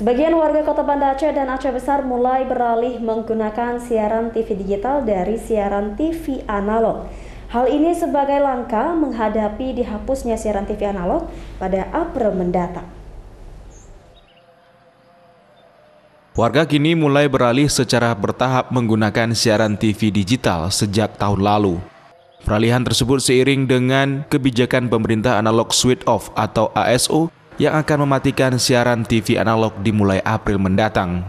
Sebagian warga kota Banda Aceh dan Aceh Besar mulai beralih menggunakan siaran TV digital dari siaran TV analog. Hal ini sebagai langkah menghadapi dihapusnya siaran TV analog pada April mendatang. Warga kini mulai beralih secara bertahap menggunakan siaran TV digital sejak tahun lalu. Peralihan tersebut seiring dengan kebijakan pemerintah analog switch off atau ASO yang akan mematikan siaran TV analog dimulai April mendatang.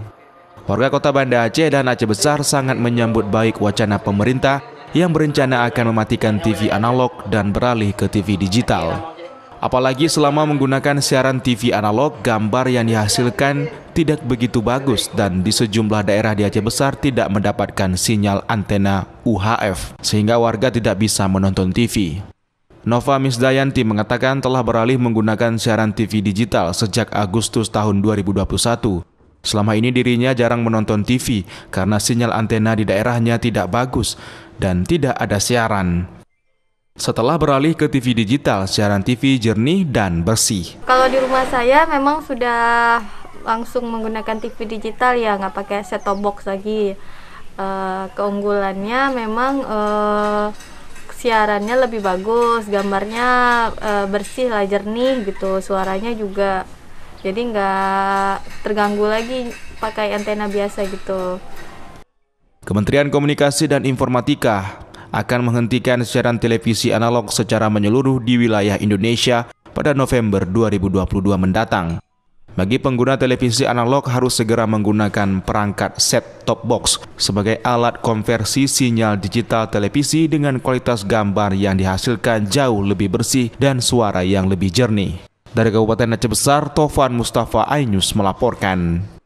Warga kota Banda Aceh dan Aceh Besar sangat menyambut baik wacana pemerintah yang berencana akan mematikan TV analog dan beralih ke TV digital. Apalagi selama menggunakan siaran TV analog, gambar yang dihasilkan tidak begitu bagus dan di sejumlah daerah di Aceh Besar tidak mendapatkan sinyal antena UHF, sehingga warga tidak bisa menonton TV. Nova Misdayanti mengatakan telah beralih menggunakan siaran TV digital sejak Agustus tahun 2021. Selama ini dirinya jarang menonton TV karena sinyal antena di daerahnya tidak bagus dan tidak ada siaran. Setelah beralih ke TV digital, siaran TV jernih dan bersih. Kalau di rumah saya memang sudah langsung menggunakan TV digital ya, nggak pakai set-top box lagi. Uh, keunggulannya memang uh, siarannya lebih bagus gambarnya e, bersih lah jernih gitu suaranya juga jadi nggak terganggu lagi pakai antena biasa gitu Kementerian Komunikasi dan Informatika akan menghentikan siaran televisi analog secara menyeluruh di wilayah Indonesia pada November 2022 mendatang. Bagi pengguna televisi analog harus segera menggunakan perangkat set-top box sebagai alat konversi sinyal digital televisi dengan kualitas gambar yang dihasilkan jauh lebih bersih dan suara yang lebih jernih. Dari Kabupaten Aceh Besar, Tovan Mustafa Ainus melaporkan.